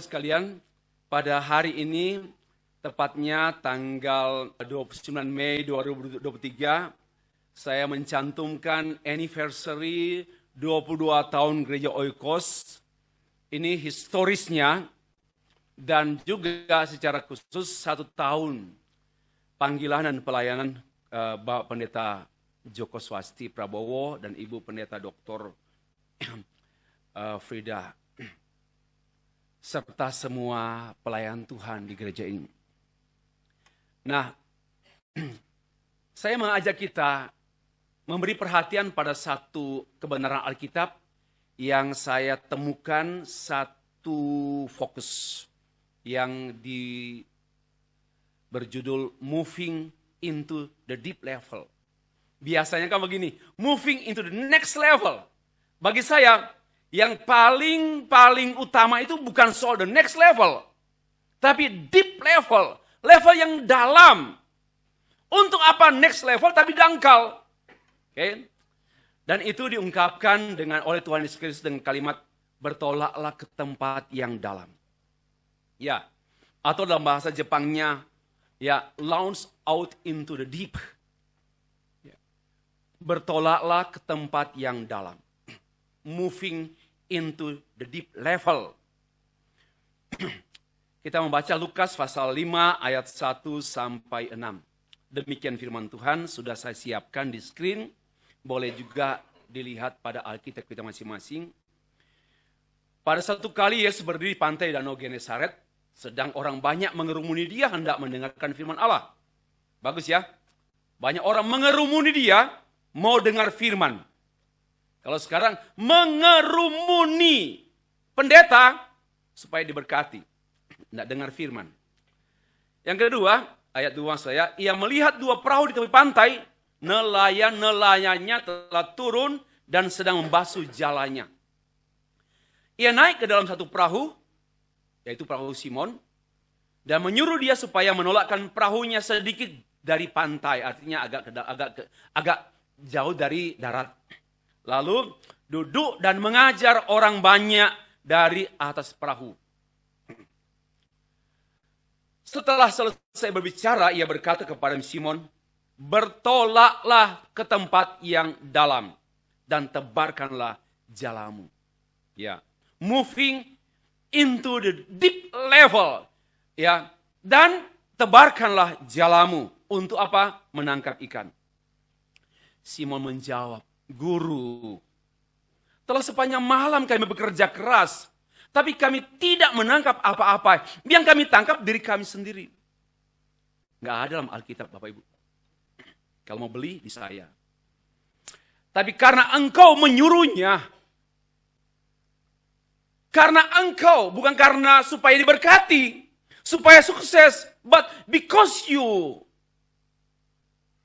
Ibu sekalian, pada hari ini tepatnya tanggal 29 Mei 2023 saya mencantumkan anniversary 22 tahun gereja Oikos. Ini historisnya dan juga secara khusus satu tahun panggilan dan pelayanan uh, Bapak Pendeta Joko Swasti Prabowo dan Ibu Pendeta Dr. Eh, Frida serta semua pelayan Tuhan di gereja ini. Nah, saya mengajak kita memberi perhatian pada satu kebenaran Alkitab yang saya temukan satu fokus yang di berjudul Moving into the Deep Level. Biasanya kan begini, moving into the next level. Bagi saya, yang paling-paling utama itu bukan soal the next level, tapi deep level, level yang dalam. Untuk apa next level tapi dangkal? Oke. Okay? Dan itu diungkapkan dengan oleh Tuhan Yesus Kristus dengan kalimat bertolaklah ke tempat yang dalam. Ya. Atau dalam bahasa Jepangnya ya launch out into the deep. Ya. Bertolaklah ke tempat yang dalam. Moving into the deep level. Kita membaca Lukas pasal 5 ayat 1 sampai 6. Demikian firman Tuhan sudah saya siapkan di screen. Boleh juga dilihat pada Alkitab kita masing-masing. Pada satu kali Yesus berdiri di pantai Danau Genesaret, sedang orang banyak mengerumuni dia hendak mendengarkan firman Allah. Bagus ya? Banyak orang mengerumuni dia mau dengar firman. Kalau sekarang mengerumuni pendeta supaya diberkati. Tidak dengar firman. Yang kedua, ayat 2 saya, ia melihat dua perahu di tepi pantai, nelayan-nelayannya telah turun dan sedang membasuh jalannya. Ia naik ke dalam satu perahu, yaitu perahu Simon, dan menyuruh dia supaya menolakkan perahunya sedikit dari pantai, artinya agak agak agak jauh dari darat. Lalu duduk dan mengajar orang banyak dari atas perahu. Setelah selesai berbicara, ia berkata kepada Simon, bertolaklah ke tempat yang dalam dan tebarkanlah jalamu. Ya, moving into the deep level. Ya, dan tebarkanlah jalamu untuk apa? Menangkap ikan. Simon menjawab, guru. Telah sepanjang malam kami bekerja keras, tapi kami tidak menangkap apa-apa. Yang kami tangkap diri kami sendiri. Nggak ada dalam Alkitab, Bapak Ibu. Kalau mau beli, di saya. Tapi karena engkau menyuruhnya, karena engkau, bukan karena supaya diberkati, supaya sukses, but because you,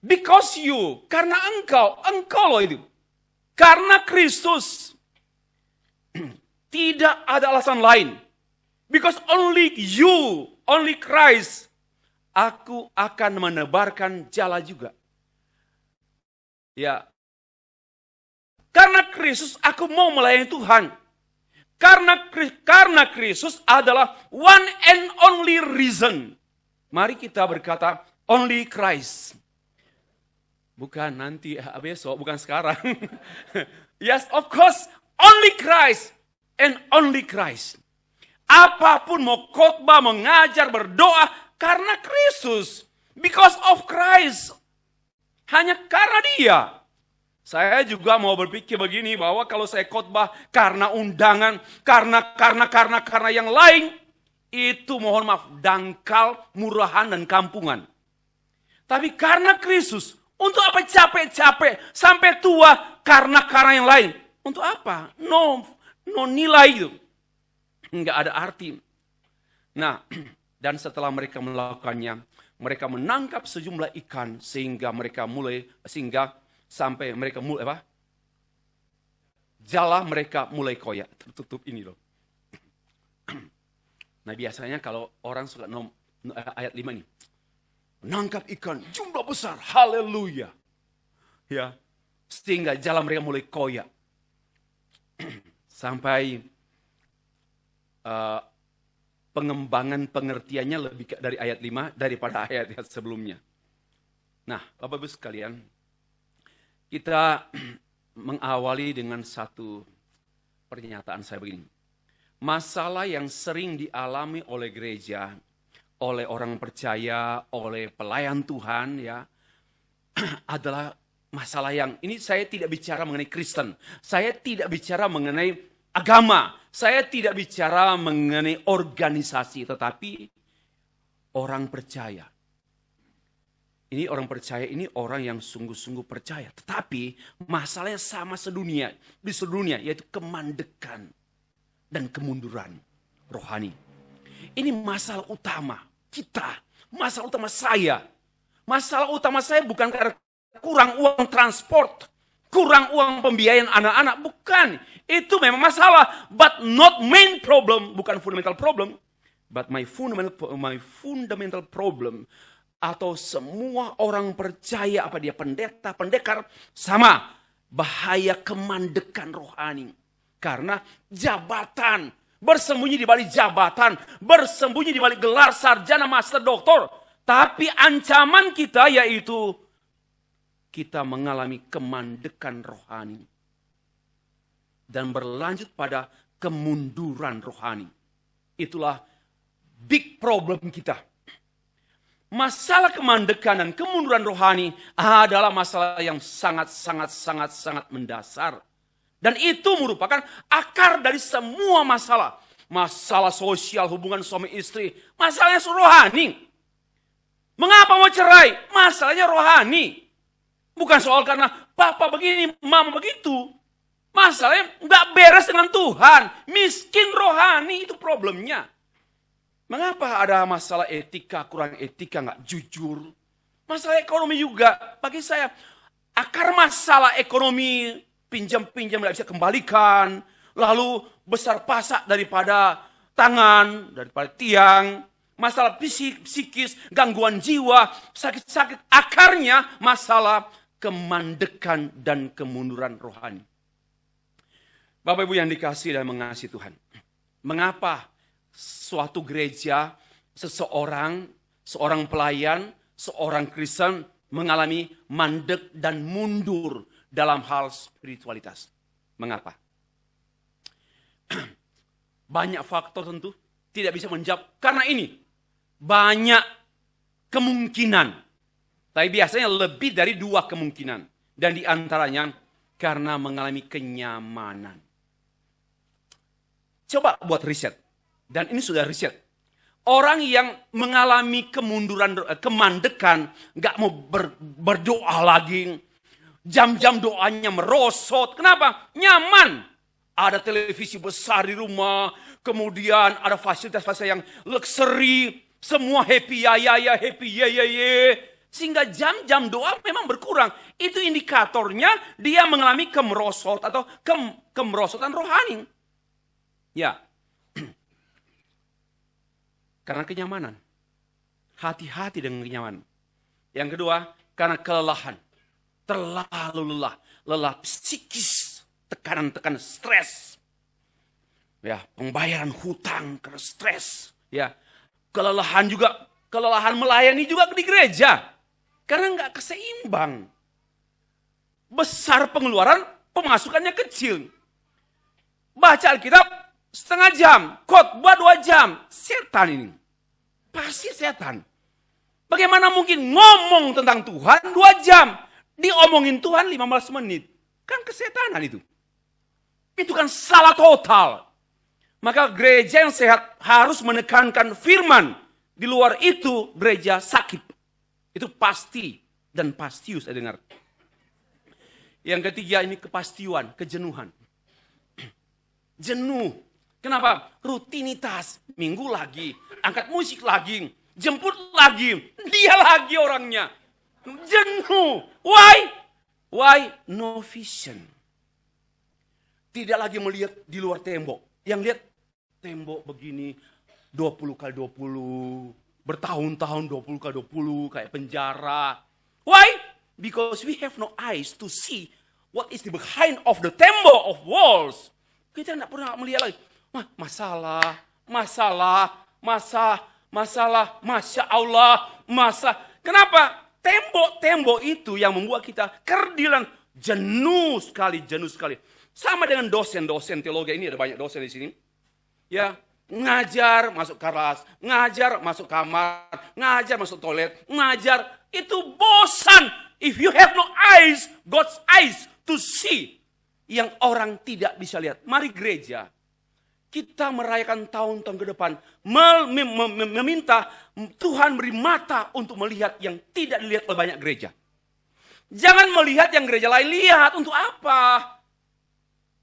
because you, karena engkau, engkau loh itu. Karena Kristus tidak ada alasan lain. Because only you, only Christ, aku akan menebarkan jala juga. Ya. Karena Kristus aku mau melayani Tuhan. Karena karena Kristus adalah one and only reason. Mari kita berkata only Christ. Bukan nanti, eh, besok, bukan sekarang. yes, of course, only Christ and only Christ. Apapun mau khotbah, mengajar, berdoa, karena Kristus. Because of Christ. Hanya karena dia. Saya juga mau berpikir begini bahwa kalau saya khotbah karena undangan, karena karena karena karena yang lain, itu mohon maaf dangkal, murahan dan kampungan. Tapi karena Kristus, untuk apa capek-capek sampai tua karena karena yang lain? Untuk apa? No, no nilai itu. Enggak ada arti. Nah, dan setelah mereka melakukannya, mereka menangkap sejumlah ikan sehingga mereka mulai sehingga sampai mereka mulai apa? Jala mereka mulai koyak tertutup ini loh. Nah biasanya kalau orang suka nom, ayat lima nih, menangkap ikan jumlah besar. Haleluya. Ya. Sehingga jalan mereka mulai koyak. Sampai uh, pengembangan pengertiannya lebih dari ayat 5 daripada ayat-ayat sebelumnya. Nah, Bapak Ibu sekalian, kita mengawali dengan satu pernyataan saya begini. Masalah yang sering dialami oleh gereja oleh orang percaya, oleh pelayan Tuhan ya adalah masalah yang ini saya tidak bicara mengenai Kristen. Saya tidak bicara mengenai agama. Saya tidak bicara mengenai organisasi tetapi orang percaya. Ini orang percaya, ini orang yang sungguh-sungguh percaya. Tetapi masalahnya sama sedunia, di sedunia yaitu kemandekan dan kemunduran rohani. Ini masalah utama kita, masalah utama saya. Masalah utama saya bukan karena kurang uang transport, kurang uang pembiayaan anak-anak, bukan. Itu memang masalah, but not main problem, bukan fundamental problem. But my fundamental, my fundamental problem atau semua orang percaya apa dia pendeta, pendekar sama bahaya kemandekan rohani karena jabatan bersembunyi di balik jabatan, bersembunyi di balik gelar sarjana, master, doktor. Tapi ancaman kita yaitu kita mengalami kemandekan rohani dan berlanjut pada kemunduran rohani. Itulah big problem kita. Masalah kemandekan dan kemunduran rohani adalah masalah yang sangat sangat sangat sangat mendasar dan itu merupakan akar dari semua masalah. Masalah sosial, hubungan suami istri. Masalahnya rohani. Mengapa mau cerai? Masalahnya rohani. Bukan soal karena papa begini, mama begitu. Masalahnya nggak beres dengan Tuhan. Miskin rohani itu problemnya. Mengapa ada masalah etika, kurang etika, nggak jujur? Masalah ekonomi juga. Bagi saya, akar masalah ekonomi pinjam-pinjam tidak bisa kembalikan, lalu besar pasak daripada tangan, daripada tiang, masalah fisik, psikis gangguan jiwa, sakit-sakit, akarnya masalah kemandekan dan kemunduran rohani. Bapak Ibu yang dikasih dan mengasihi Tuhan. Mengapa suatu gereja, seseorang, seorang pelayan, seorang Kristen mengalami mandek dan mundur dalam hal spiritualitas. Mengapa? Banyak faktor tentu tidak bisa menjawab karena ini banyak kemungkinan. Tapi biasanya lebih dari dua kemungkinan dan diantaranya karena mengalami kenyamanan. Coba buat riset dan ini sudah riset orang yang mengalami kemunduran, eh, kemandekan, gak mau ber, berdoa lagi, Jam-jam doanya merosot. Kenapa? Nyaman. Ada televisi besar di rumah. Kemudian ada fasilitas-fasilitas yang luxury. Semua happy ya ya ya, happy ya ya ya. Sehingga jam-jam doa memang berkurang. Itu indikatornya dia mengalami kemerosot atau kem, kemerosotan rohani. Ya. karena kenyamanan. Hati-hati dengan kenyamanan. Yang kedua, karena kelelahan terlalu lelah, lelah psikis, tekanan-tekanan stres. Ya, pembayaran hutang karena stres, ya. Kelelahan juga, kelelahan melayani juga di gereja. Karena nggak keseimbang. Besar pengeluaran, pemasukannya kecil. Baca Alkitab setengah jam, khotbah dua jam. Setan ini. Pasti setan. Bagaimana mungkin ngomong tentang Tuhan dua jam, Diomongin Tuhan 15 menit. Kan kesetanan itu. Itu kan salah total. Maka gereja yang sehat harus menekankan firman. Di luar itu gereja sakit. Itu pasti dan pastius saya dengar. Yang ketiga ini kepastian, kejenuhan. Jenuh. Kenapa? Rutinitas. Minggu lagi, angkat musik lagi, jemput lagi, dia lagi orangnya jenuh. Why? Why? No vision. Tidak lagi melihat di luar tembok. Yang lihat tembok begini 20 kali 20, bertahun-tahun 20 kali 20 kayak penjara. Why? Because we have no eyes to see what is the behind of the tembok of walls. Kita tidak pernah melihat lagi. Wah, masalah, masalah, masalah, masalah, masya Allah, masa. Kenapa? tembok-tembok itu yang membuat kita kerdilan jenuh sekali, jenuh sekali. Sama dengan dosen-dosen teologi ini ada banyak dosen di sini. Ya, ngajar masuk kelas, ngajar masuk kamar, ngajar masuk toilet, ngajar itu bosan. If you have no eyes, God's eyes to see yang orang tidak bisa lihat. Mari gereja kita merayakan tahun-tahun ke depan meminta Tuhan beri mata untuk melihat yang tidak dilihat oleh banyak gereja. Jangan melihat yang gereja lain lihat untuk apa?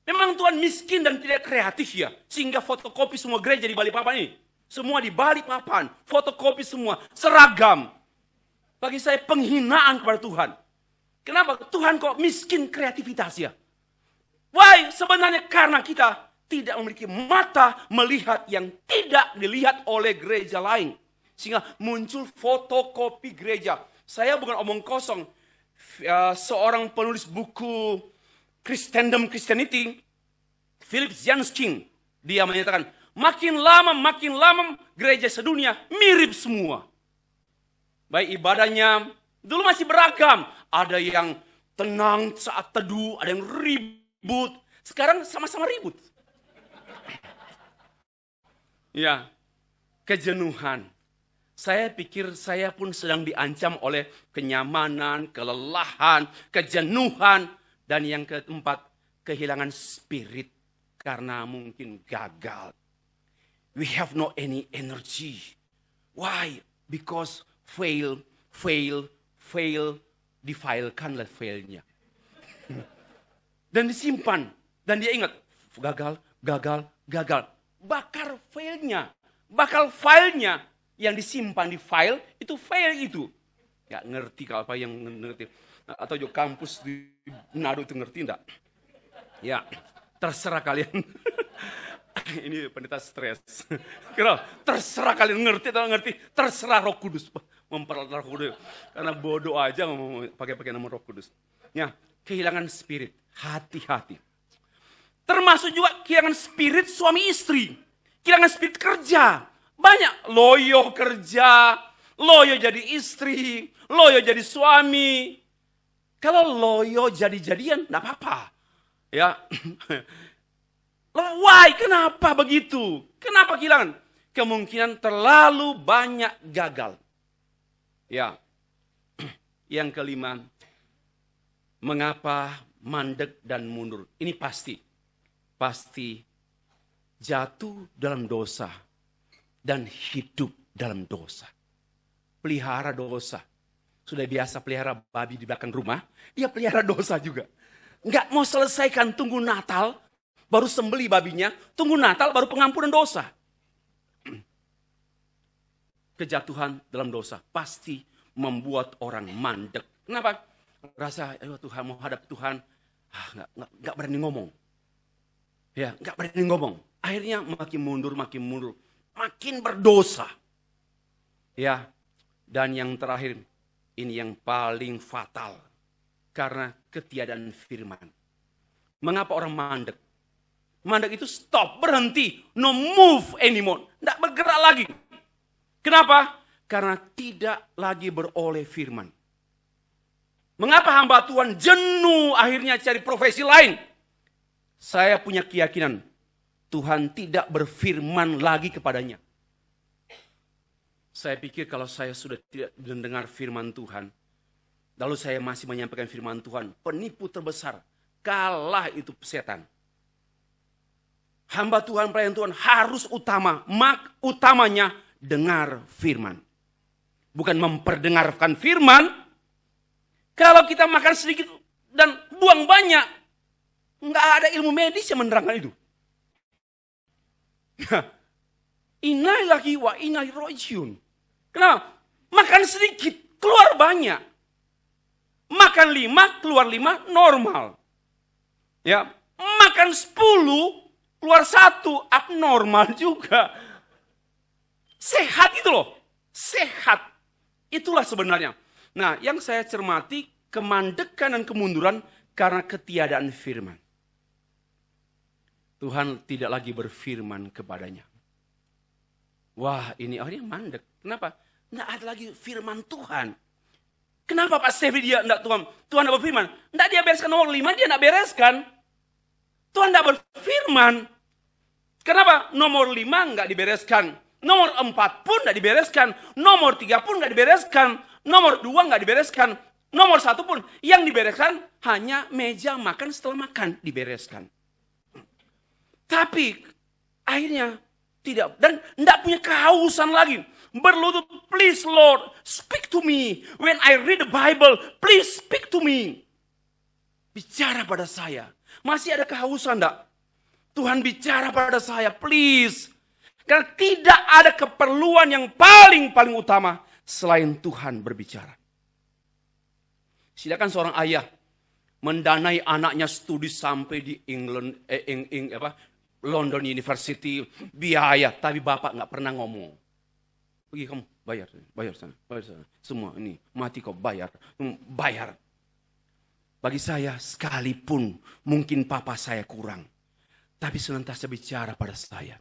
Memang Tuhan miskin dan tidak kreatif ya, sehingga fotokopi semua gereja di Balikpapan ini. Semua di papan, fotokopi semua, seragam. Bagi saya penghinaan kepada Tuhan. Kenapa? Tuhan kok miskin kreativitas ya? Why? Sebenarnya karena kita tidak memiliki mata melihat yang tidak dilihat oleh gereja lain. Sehingga muncul fotokopi gereja. Saya bukan omong kosong. Eh, seorang penulis buku Christendom Christianity, Philip Janskin, dia menyatakan, makin lama, makin lama gereja sedunia mirip semua. Baik ibadahnya, dulu masih beragam. Ada yang tenang saat teduh, ada yang ribut. Sekarang sama-sama ribut ya kejenuhan. Saya pikir saya pun sedang diancam oleh kenyamanan, kelelahan, kejenuhan, dan yang keempat, kehilangan spirit karena mungkin gagal. We have no any energy. Why? Because fail, fail, fail, difailkanlah failnya. dan disimpan, dan dia ingat, gagal, gagal, gagal bakar filenya. Bakal filenya yang disimpan di file itu file itu. Gak ngerti kalau apa yang ngerti. Atau juga kampus di Nado itu ngerti enggak? Ya, terserah kalian. Ini pendeta stres. Kira, terserah kalian ngerti atau ngerti, terserah Roh Kudus memperlakukan Roh Kudus. Karena bodoh aja ngomong pakai pakai nama Roh Kudus. Ya, kehilangan spirit, hati-hati. Termasuk juga kehilangan spirit suami istri. Kehilangan spirit kerja. Banyak loyo kerja, loyo jadi istri, loyo jadi suami. Kalau loyo jadi-jadian, enggak apa-apa. Ya. Why? Kenapa begitu? Kenapa kehilangan? Kemungkinan terlalu banyak gagal. Ya. Yang kelima, mengapa mandek dan mundur? Ini pasti pasti jatuh dalam dosa dan hidup dalam dosa. Pelihara dosa. Sudah biasa pelihara babi di belakang rumah, dia pelihara dosa juga. Nggak mau selesaikan tunggu Natal, baru sembeli babinya, tunggu Natal baru pengampunan dosa. Kejatuhan dalam dosa pasti membuat orang mandek. Kenapa? Rasa, Tuhan mau hadap Tuhan, ah, nggak, nggak berani ngomong Ya, nggak berani ngomong. Akhirnya makin mundur, makin mundur, makin berdosa. Ya, dan yang terakhir ini yang paling fatal karena ketiadaan firman. Mengapa orang mandek? Mandek itu stop, berhenti, no move anymore, tidak bergerak lagi. Kenapa? Karena tidak lagi beroleh firman. Mengapa hamba Tuhan jenuh akhirnya cari profesi lain? Saya punya keyakinan Tuhan tidak berfirman lagi kepadanya. Saya pikir kalau saya sudah tidak mendengar firman Tuhan, lalu saya masih menyampaikan firman Tuhan, penipu terbesar, kalah itu setan. Hamba Tuhan, pelayan Tuhan harus utama, mak utamanya dengar firman. Bukan memperdengarkan firman, kalau kita makan sedikit dan buang banyak, Enggak ada ilmu medis yang menerangkan itu. Ya. inilah jiwa wa inna rojiun. Kenapa? Makan sedikit, keluar banyak. Makan lima, keluar lima, normal. Ya, makan sepuluh, keluar satu, abnormal juga. Sehat itu loh, sehat. Itulah sebenarnya. Nah, yang saya cermati kemandekan dan kemunduran karena ketiadaan firman. Tuhan tidak lagi berfirman kepadanya. Wah ini orangnya mandek. Kenapa? Tidak ada lagi firman Tuhan. Kenapa Pak Stevi dia tidak Tuhan? Tuhan tidak berfirman. Tidak dia bereskan nomor lima, dia tidak bereskan. Tuhan tidak berfirman. Kenapa nomor lima nggak dibereskan? Nomor empat pun nggak dibereskan. Nomor tiga pun nggak dibereskan. Nomor dua nggak dibereskan. Nomor satu pun yang dibereskan hanya meja makan setelah makan dibereskan. Tapi akhirnya tidak dan tidak punya kehausan lagi. Berlutut, please Lord, speak to me. When I read the Bible, please speak to me. Bicara pada saya. Masih ada kehausan enggak? Tuhan bicara pada saya, please. Karena tidak ada keperluan yang paling-paling utama selain Tuhan berbicara. Silakan seorang ayah mendanai anaknya studi sampai di England, eh, ing, ing, apa, London University, biaya. Tapi bapak nggak pernah ngomong. Pergi kamu, bayar, bayar sana, bayar sana. Semua ini, mati kok bayar, bayar. Bagi saya, sekalipun mungkin papa saya kurang. Tapi senantiasa bicara pada saya.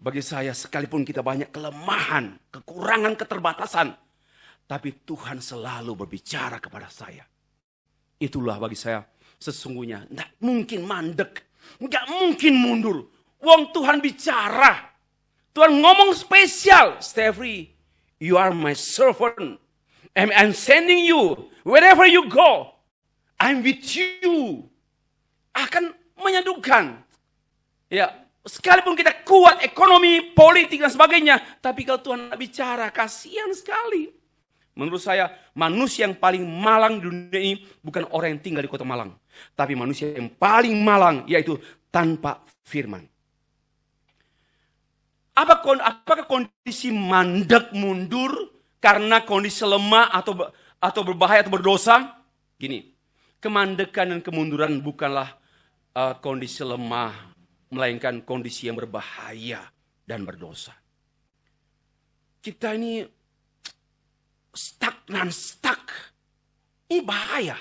Bagi saya, sekalipun kita banyak kelemahan, kekurangan, keterbatasan. Tapi Tuhan selalu berbicara kepada saya. Itulah bagi saya sesungguhnya nggak mungkin mandek, nggak mungkin mundur. Wong Tuhan bicara, Tuhan ngomong spesial. Stephanie, you are my servant. and I'm sending you wherever you go. I'm with you. Akan menyadukan. Ya, sekalipun kita kuat ekonomi, politik dan sebagainya, tapi kalau Tuhan tidak bicara, kasihan sekali. Menurut saya, manusia yang paling malang di dunia ini bukan orang yang tinggal di kota Malang. Tapi manusia yang paling malang yaitu tanpa firman. Apa, apakah kondisi mandek mundur karena kondisi lemah atau atau berbahaya atau berdosa? Gini, kemandekan dan kemunduran bukanlah uh, kondisi lemah, melainkan kondisi yang berbahaya dan berdosa. Kita ini stagnan, stuck. Ini bahaya.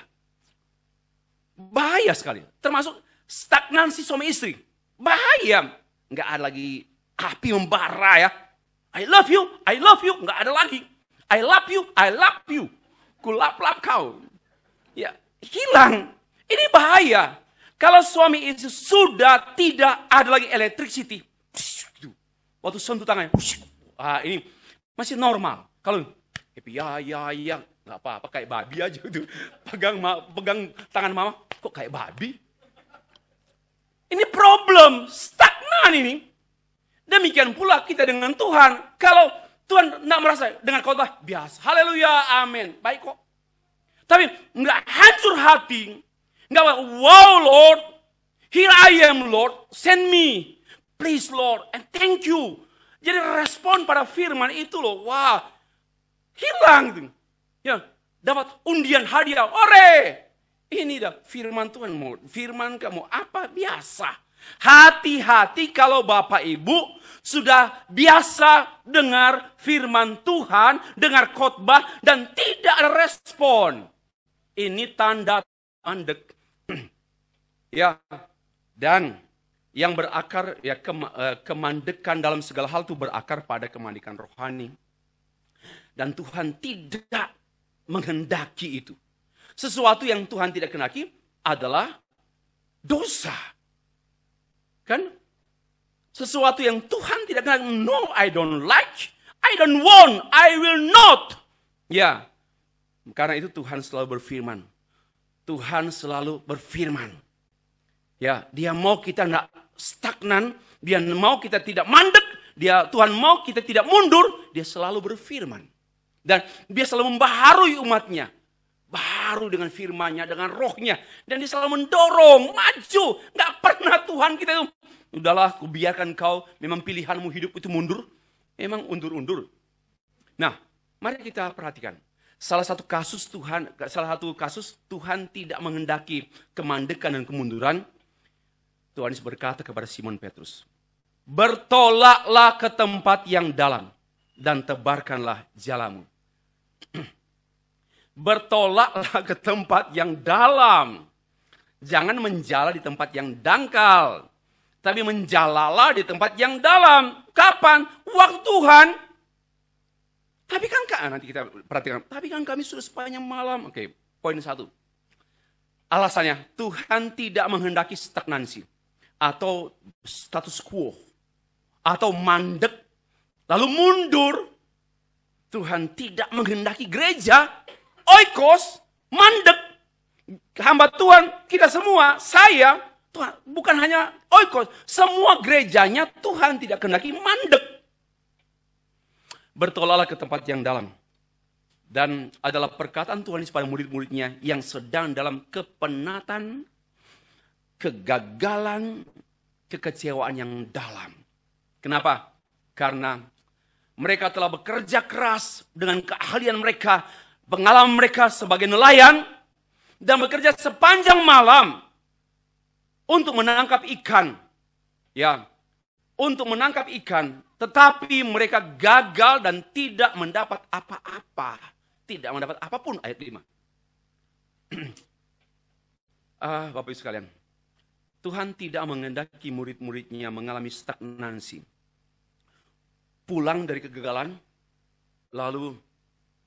Bahaya sekali. Termasuk stagnansi suami istri. Bahaya. Nggak ada lagi api membara ya. I love you, I love you. Nggak ada lagi. I love you, I love you. Kulap-lap kau. Ya, hilang. Ini bahaya. Kalau suami istri sudah tidak ada lagi electricity. Waktu sentuh tangannya. Ah, ini masih normal. Kalau ya ya ya nggak apa-apa kayak babi aja itu pegang pegang tangan mama kok kayak babi? Ini problem, stagnan ini. Demikian pula kita dengan Tuhan. Kalau Tuhan tidak merasa dengan khotbah biasa, haleluya, amin, baik kok. Tapi nggak hancur hati, nggak wow Lord, here I am Lord, send me, please Lord, and thank you. Jadi respon pada firman itu loh, wah, hilang. Ya, dapat undian hadiah, ore, ini dah firman Tuhan, firman kamu apa biasa. Hati-hati kalau Bapak Ibu sudah biasa dengar firman Tuhan, dengar khotbah dan tidak respon. Ini tanda tanda ya dan yang berakar ya kema, eh, kemandekan dalam segala hal itu berakar pada kemandikan rohani. Dan Tuhan tidak menghendaki itu sesuatu yang Tuhan tidak kenaki adalah dosa. Kan? Sesuatu yang Tuhan tidak kenaki. No, I don't like. I don't want. I will not. Ya. Karena itu Tuhan selalu berfirman. Tuhan selalu berfirman. Ya, dia mau kita tidak stagnan, dia mau kita tidak mandek, dia Tuhan mau kita tidak mundur, dia selalu berfirman. Dan dia selalu membaharui umatnya baru dengan firmanya dengan rohnya. Dan dia selalu mendorong, maju. Gak pernah Tuhan kita itu. Udahlah, aku biarkan kau, memang pilihanmu hidup itu mundur. Memang undur-undur. Nah, mari kita perhatikan. Salah satu kasus Tuhan, salah satu kasus Tuhan tidak menghendaki kemandekan dan kemunduran. Tuhan Yesus berkata kepada Simon Petrus, "Bertolaklah ke tempat yang dalam dan tebarkanlah jalamu." bertolaklah ke tempat yang dalam. Jangan menjala di tempat yang dangkal. Tapi menjalalah di tempat yang dalam. Kapan? Waktu Tuhan. Tapi kan kak, nanti kita perhatikan. Tapi kan kami sudah sepanjang malam. Oke, poin satu. Alasannya, Tuhan tidak menghendaki stagnansi. Atau status quo. Atau mandek. Lalu mundur. Tuhan tidak menghendaki gereja oikos, mandek, hamba Tuhan, kita semua, saya, Tuhan, bukan hanya oikos, semua gerejanya Tuhan tidak kendaki mandek. Bertolaklah ke tempat yang dalam. Dan adalah perkataan Tuhan kepada murid-muridnya yang sedang dalam kepenatan, kegagalan, kekecewaan yang dalam. Kenapa? Karena mereka telah bekerja keras dengan keahlian mereka, pengalaman mereka sebagai nelayan dan bekerja sepanjang malam untuk menangkap ikan. Ya, untuk menangkap ikan, tetapi mereka gagal dan tidak mendapat apa-apa. Tidak mendapat apapun ayat 5. ah, Bapak Ibu sekalian, Tuhan tidak mengendaki murid-muridnya mengalami stagnansi. Pulang dari kegagalan, lalu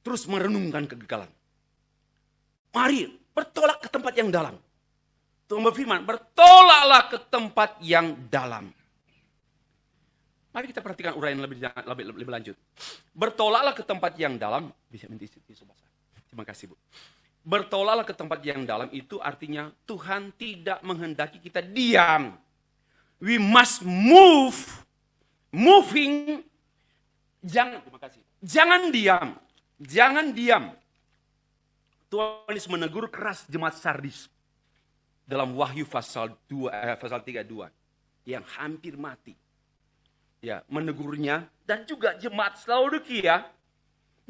terus merenungkan kegagalan. Mari bertolak ke tempat yang dalam. Tuhan berfirman, bertolaklah ke tempat yang dalam. Mari kita perhatikan uraian lebih, lebih, lebih, lebih lanjut. Bertolaklah ke tempat yang dalam. Bisa minta tisu basah. Terima kasih Bu. Bertolaklah ke tempat yang dalam itu artinya Tuhan tidak menghendaki kita diam. We must move. Moving. Jangan, terima kasih. Jangan diam. Jangan diam. Tuhan Yesus menegur keras jemaat Sardis dalam Wahyu pasal 2 eh, pasal 32 yang hampir mati. Ya, menegurnya dan juga jemaat Laodikia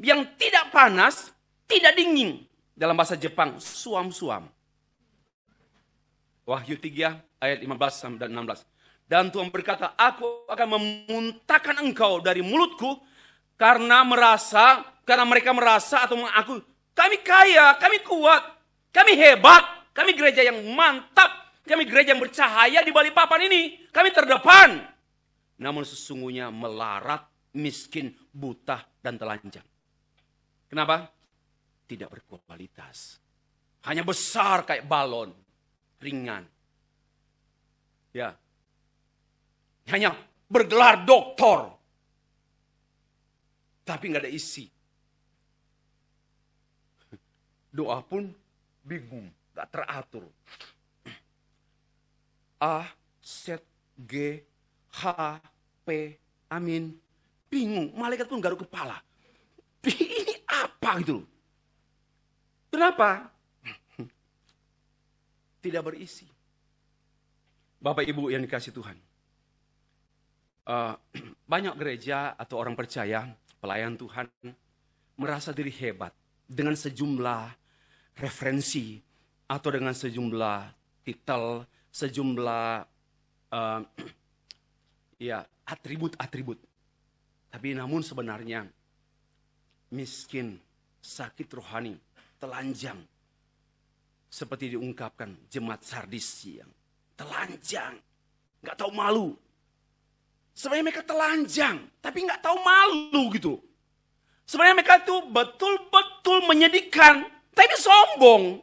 yang tidak panas, tidak dingin dalam bahasa Jepang suam-suam. Wahyu 3 ayat 15 dan 16. Dan Tuhan berkata, aku akan memuntahkan engkau dari mulutku karena merasa karena mereka merasa atau mengaku, kami kaya, kami kuat, kami hebat, kami gereja yang mantap, kami gereja yang bercahaya di balik papan ini, kami terdepan. Namun sesungguhnya melarat, miskin, buta, dan telanjang. Kenapa? Tidak berkualitas. Hanya besar kayak balon, ringan. Ya. Hanya bergelar doktor. Tapi nggak ada isi doa pun bingung, gak teratur. A, Z, G, H, P, amin. Bingung, malaikat pun garuk kepala. Ini apa gitu? Kenapa? Tidak berisi. Bapak Ibu yang dikasih Tuhan. Uh, banyak gereja atau orang percaya, pelayan Tuhan, merasa diri hebat dengan sejumlah referensi atau dengan sejumlah titel, sejumlah uh, ya atribut-atribut. Tapi namun sebenarnya miskin, sakit rohani, telanjang. Seperti diungkapkan jemaat sardis yang telanjang, nggak tahu malu. Sebenarnya mereka telanjang, tapi nggak tahu malu gitu. Sebenarnya mereka itu betul-betul menyedihkan, tapi sombong.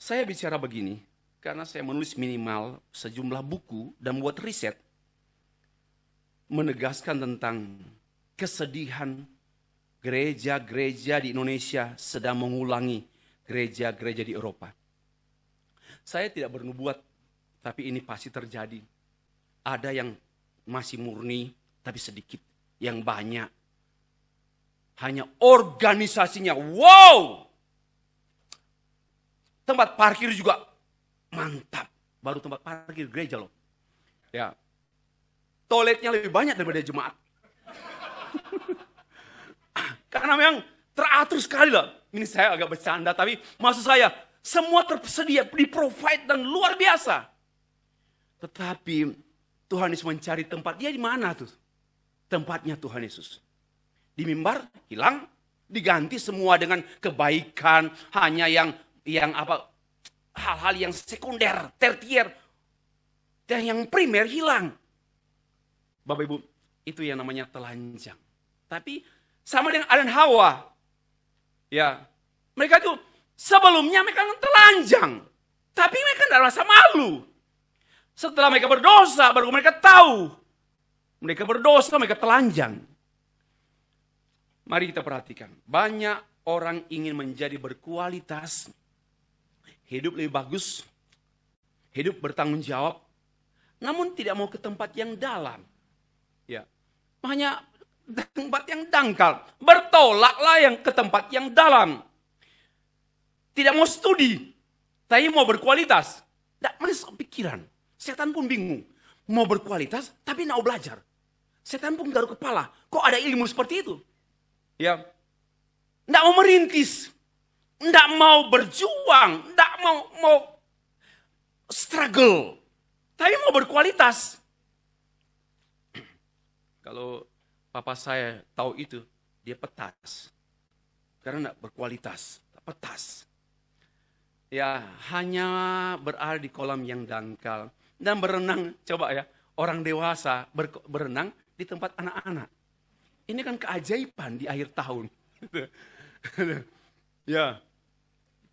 Saya bicara begini karena saya menulis minimal sejumlah buku dan buat riset menegaskan tentang kesedihan gereja-gereja di Indonesia sedang mengulangi gereja-gereja di Eropa. Saya tidak bernubuat, tapi ini pasti terjadi. Ada yang masih murni, tapi sedikit. Yang banyak hanya organisasinya. Wow! Tempat parkir juga mantap. Baru tempat parkir gereja loh. Ya. Toiletnya lebih banyak daripada jemaat. Karena memang teratur sekali loh. Ini saya agak bercanda, tapi maksud saya, semua tersedia, di-provide dan luar biasa. Tetapi Tuhan Yesus mencari tempat. Dia di mana tuh? Tempatnya Tuhan Yesus di mimbar hilang, diganti semua dengan kebaikan, hanya yang yang apa hal-hal yang sekunder, tertier dan yang primer hilang. Bapak Ibu, itu yang namanya telanjang. Tapi sama dengan Adam Hawa. Ya. Mereka itu sebelumnya mereka kan telanjang. Tapi mereka tidak merasa malu. Setelah mereka berdosa, baru mereka tahu. Mereka berdosa, mereka telanjang. Mari kita perhatikan. Banyak orang ingin menjadi berkualitas, hidup lebih bagus, hidup bertanggung jawab, namun tidak mau ke tempat yang dalam. Ya. Hanya tempat yang dangkal. Bertolaklah yang ke tempat yang dalam. Tidak mau studi, tapi mau berkualitas. Tidak masuk pikiran. Setan pun bingung. Mau berkualitas, tapi mau belajar. Setan pun garuk kepala. Kok ada ilmu seperti itu? Ya. Tidak mau merintis. Tidak mau berjuang. Tidak mau, mau struggle. Tapi mau berkualitas. Kalau papa saya tahu itu, dia petas. Karena tidak berkualitas. Petas. Ya, hanya berada di kolam yang dangkal. Dan berenang, coba ya, orang dewasa berenang di tempat anak-anak. Ini kan keajaiban di akhir tahun. ya,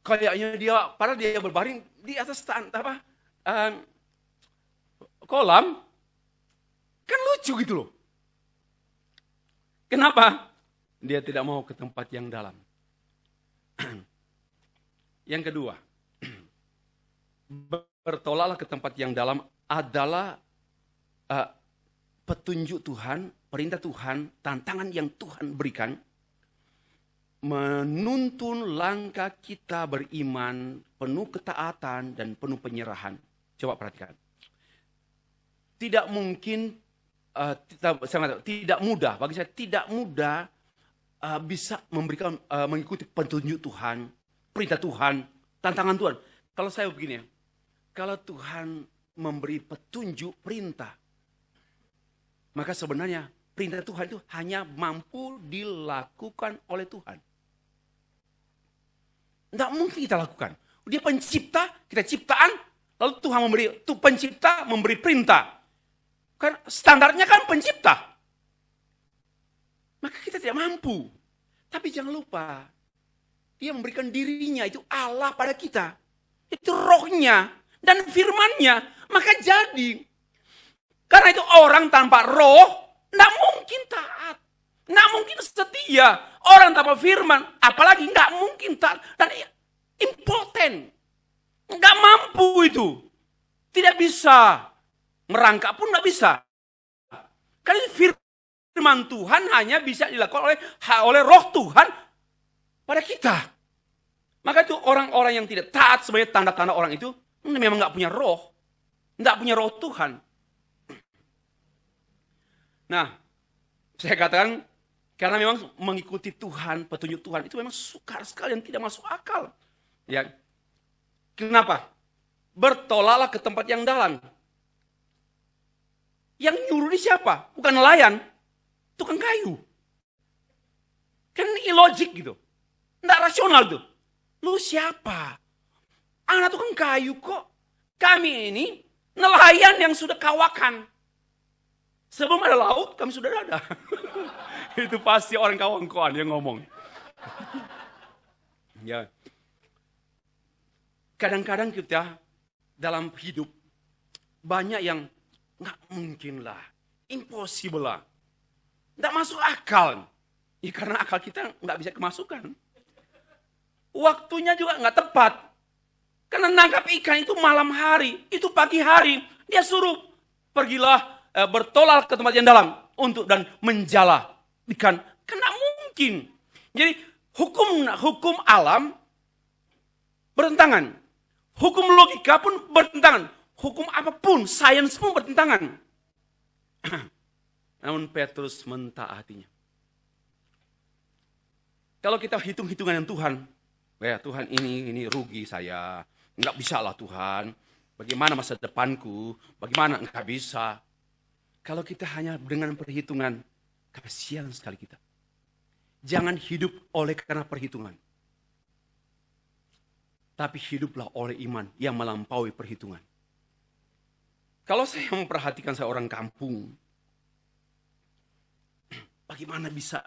kayaknya dia, padahal dia berbaring di atas tan, apa, um, kolam, kan lucu gitu loh. Kenapa? Dia tidak mau ke tempat yang dalam. yang kedua, bertolaklah ke tempat yang dalam adalah uh, petunjuk Tuhan, perintah Tuhan, tantangan yang Tuhan berikan menuntun langkah kita beriman penuh ketaatan dan penuh penyerahan. Coba perhatikan. Tidak mungkin uh, eh, tidak, tidak mudah bagi saya tidak mudah uh, bisa memberikan uh, mengikuti petunjuk Tuhan, perintah Tuhan, tantangan Tuhan. Kalau saya begini ya. Kalau Tuhan memberi petunjuk perintah, maka sebenarnya perintah Tuhan itu hanya mampu dilakukan oleh Tuhan. Tidak mungkin kita lakukan. Dia pencipta, kita ciptaan, lalu Tuhan memberi, Tu pencipta memberi perintah. Kan standarnya kan pencipta. Maka kita tidak mampu. Tapi jangan lupa, dia memberikan dirinya itu Allah pada kita. Itu rohnya dan firmannya. Maka jadi karena itu orang tanpa roh, tidak mungkin taat. tidak mungkin setia. Orang tanpa firman, apalagi tidak mungkin taat. Dan impoten. Nggak mampu itu. Tidak bisa. Merangkak pun nggak bisa. Karena firman Tuhan hanya bisa dilakukan oleh oleh roh Tuhan pada kita. Maka itu orang-orang yang tidak taat sebagai tanda-tanda orang itu memang nggak punya roh, nggak punya roh Tuhan. Nah, saya katakan karena memang mengikuti Tuhan, petunjuk Tuhan itu memang sukar sekali dan tidak masuk akal. Ya. Kenapa? Bertolaklah ke tempat yang dalam. Yang nyuruh ini siapa? Bukan nelayan, tukang kayu. Kan ini illogic gitu. Tidak rasional tuh. Lu siapa? Anak tukang kayu kok. Kami ini nelayan yang sudah kawakan. Sebelum ada laut, kami sudah ada. itu pasti orang kawan-kawan yang ngomong. ya. Kadang-kadang kita dalam hidup banyak yang nggak mungkin lah, impossible lah, nggak masuk akal. Ya karena akal kita nggak bisa kemasukan. Waktunya juga nggak tepat. Karena nangkap ikan itu malam hari, itu pagi hari. Dia suruh, pergilah Eh, bertolak ke tempat yang dalam untuk dan menjala ikan. Kena mungkin. Jadi hukum hukum alam bertentangan. Hukum logika pun bertentangan. Hukum apapun, sains pun bertentangan. Namun Petrus mentaatinya. Kalau kita hitung-hitungan yang Tuhan, ya Tuhan ini ini rugi saya, nggak bisa lah Tuhan. Bagaimana masa depanku? Bagaimana nggak bisa? Kalau kita hanya dengan perhitungan, kasihan sekali kita. Jangan hidup oleh karena perhitungan. Tapi hiduplah oleh iman yang melampaui perhitungan. Kalau saya memperhatikan saya orang kampung, bagaimana bisa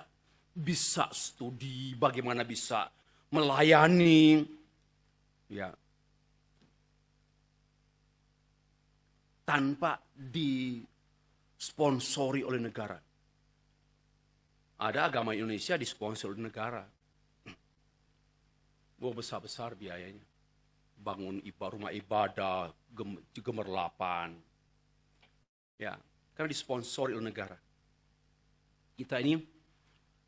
bisa studi, bagaimana bisa melayani, ya tanpa di disponsori oleh negara. Ada agama Indonesia disponsori oleh negara. Wah besar-besar biayanya. Bangun iba rumah ibadah, gem, gemerlapan. Ya, karena disponsori oleh negara. Kita ini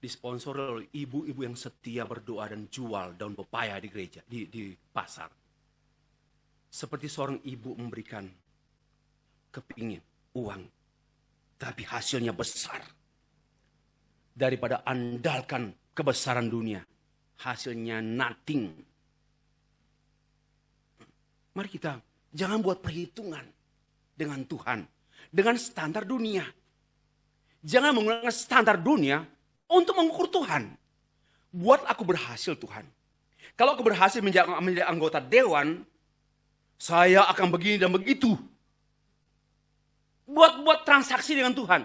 disponsori oleh ibu-ibu yang setia berdoa dan jual daun pepaya di gereja, di, di pasar. Seperti seorang ibu memberikan kepingin uang tapi hasilnya besar. Daripada andalkan kebesaran dunia, hasilnya nothing. Mari kita jangan buat perhitungan dengan Tuhan, dengan standar dunia. Jangan menggunakan standar dunia untuk mengukur Tuhan. Buat aku berhasil Tuhan. Kalau aku berhasil menjadi anggota dewan, saya akan begini dan begitu buat-buat transaksi dengan Tuhan.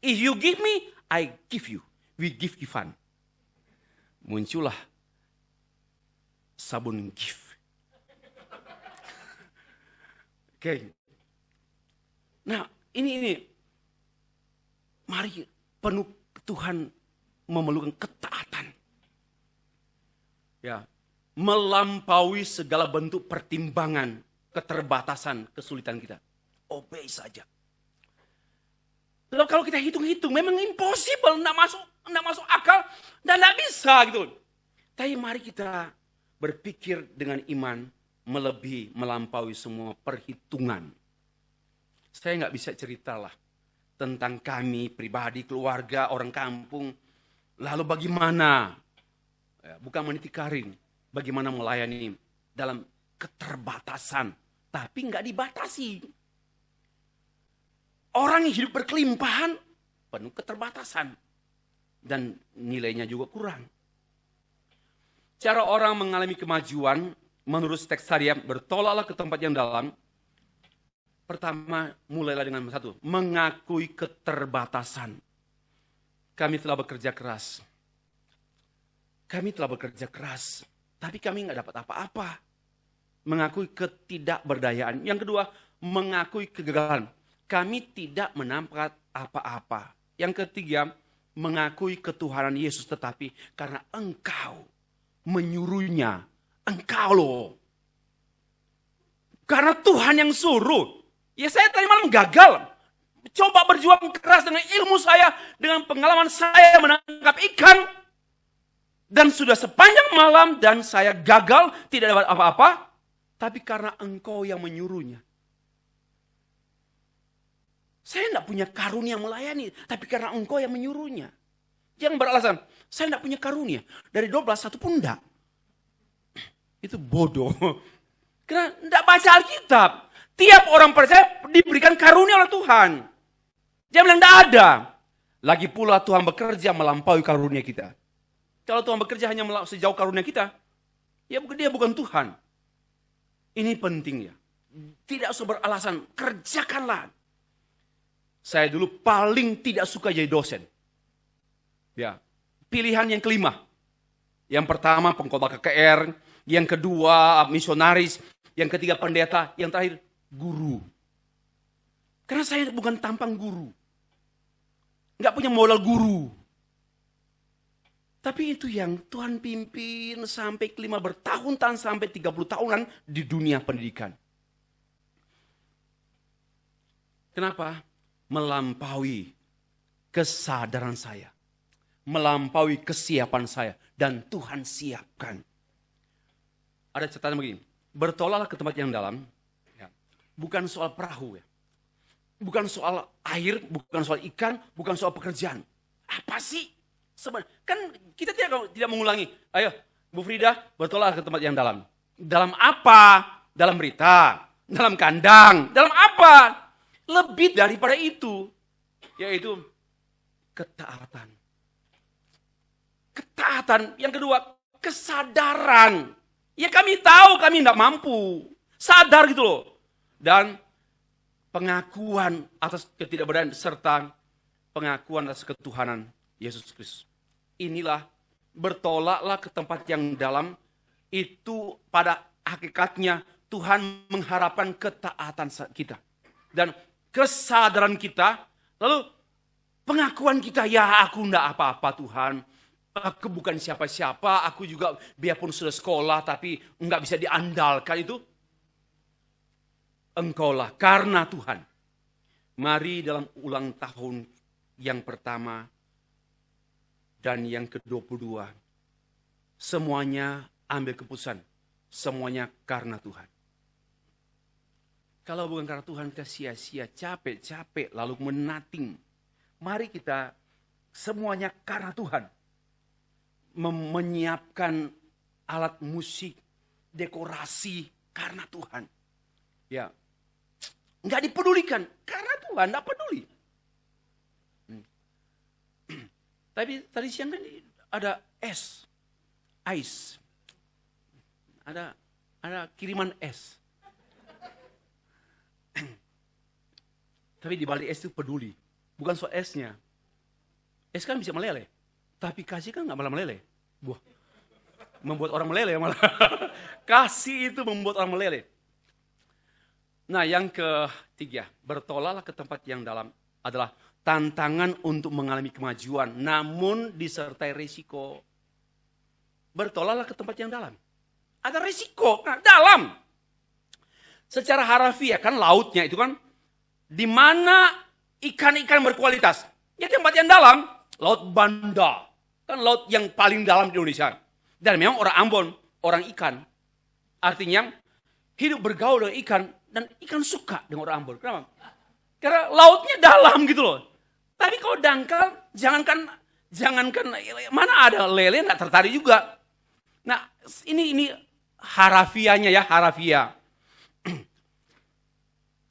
If you give me, I give you. We give Ivan. Muncullah sabun give. Oke. Okay. Nah, ini ini mari penuh Tuhan memerlukan ketaatan. Ya, melampaui segala bentuk pertimbangan, keterbatasan, kesulitan kita. Obey saja. Lalu kalau kita hitung-hitung, memang impossible, tidak masuk, tidak masuk akal, dan tidak bisa gitu. Tapi mari kita berpikir dengan iman melebihi, melampaui semua perhitungan. Saya nggak bisa ceritalah tentang kami, pribadi, keluarga, orang kampung. Lalu bagaimana, ya, bukan menitik karin, bagaimana melayani dalam keterbatasan. Tapi nggak dibatasi, Orang yang hidup berkelimpahan penuh keterbatasan dan nilainya juga kurang. Cara orang mengalami kemajuan menurut teks syariah bertolaklah ke tempat yang dalam. Pertama, mulailah dengan satu, mengakui keterbatasan. Kami telah bekerja keras. Kami telah bekerja keras, tapi kami nggak dapat apa-apa. Mengakui ketidakberdayaan. Yang kedua, mengakui kegagalan kami tidak menampak apa-apa. Yang ketiga, mengakui ketuhanan Yesus tetapi karena engkau menyuruhnya. Engkau loh. Karena Tuhan yang suruh. Ya saya tadi malam gagal. Coba berjuang keras dengan ilmu saya, dengan pengalaman saya menangkap ikan. Dan sudah sepanjang malam dan saya gagal, tidak dapat apa-apa. Tapi karena engkau yang menyuruhnya. Saya tidak punya karunia melayani, tapi karena engkau yang menyuruhnya. Jangan beralasan, saya tidak punya karunia. Dari 12, satu pun tidak. Itu bodoh. Karena tidak baca Alkitab. Tiap orang percaya diberikan karunia oleh Tuhan. Dia bilang tidak ada. Lagi pula Tuhan bekerja melampaui karunia kita. Kalau Tuhan bekerja hanya sejauh karunia kita, ya bukan dia bukan Tuhan. Ini penting ya. Tidak usah beralasan, kerjakanlah. Saya dulu paling tidak suka jadi dosen. Ya, pilihan yang kelima. Yang pertama pengkhotbah KKR, yang kedua misionaris, yang ketiga pendeta, yang terakhir guru. Karena saya bukan tampang guru. Nggak punya modal guru. Tapi itu yang Tuhan pimpin sampai kelima bertahun-tahun sampai 30 tahunan di dunia pendidikan. Kenapa? melampaui kesadaran saya, melampaui kesiapan saya, dan Tuhan siapkan. Ada catatan begini, bertolaklah ke tempat yang dalam, ya. bukan soal perahu, ya. bukan soal air, bukan soal ikan, bukan soal pekerjaan. Apa sih? Sebenarnya kan kita tidak tidak mengulangi. Ayo, Bu Frida, bertolaklah ke tempat yang dalam. Dalam apa? Dalam berita, dalam kandang, dalam apa? Lebih daripada itu, yaitu ketaatan. Ketaatan. Yang kedua, kesadaran. Ya kami tahu kami tidak mampu. Sadar gitu loh. Dan pengakuan atas ketidakberdayaan serta pengakuan atas ketuhanan Yesus Kristus. Inilah bertolaklah ke tempat yang dalam itu pada hakikatnya Tuhan mengharapkan ketaatan kita. Dan kesadaran kita, lalu pengakuan kita, ya aku ndak apa-apa Tuhan, aku bukan siapa-siapa, aku juga biarpun sudah sekolah tapi enggak bisa diandalkan itu. Engkaulah karena Tuhan. Mari dalam ulang tahun yang pertama dan yang ke-22, semuanya ambil keputusan, semuanya karena Tuhan. Kalau bukan karena Tuhan kita sia-sia, capek-capek, lalu menating. Mari kita semuanya karena Tuhan. menyiapkan alat musik, dekorasi karena Tuhan. Ya, nggak dipedulikan karena Tuhan nggak peduli. Hmm. Tapi tadi siang kan ada es, ice, ada ada kiriman es. Tapi di balik es itu peduli. Bukan soal esnya. Es kan bisa meleleh. Tapi kasih kan nggak malah meleleh. Buah. Membuat orang meleleh malah. kasih itu membuat orang meleleh. Nah yang ketiga, bertolaklah ke tempat yang dalam adalah tantangan untuk mengalami kemajuan, namun disertai risiko. Bertolaklah ke tempat yang dalam. Ada risiko, nah, dalam secara harafiah kan lautnya itu kan di mana ikan-ikan berkualitas. Ya tempat yang dalam, Laut Banda. Kan laut yang paling dalam di Indonesia. Dan memang orang Ambon, orang ikan. Artinya hidup bergaul dengan ikan dan ikan suka dengan orang Ambon. Kenapa? Karena lautnya dalam gitu loh. Tapi kalau dangkal, jangankan jangankan mana ada lele nggak tertarik juga. Nah, ini ini harafianya ya, harafiah.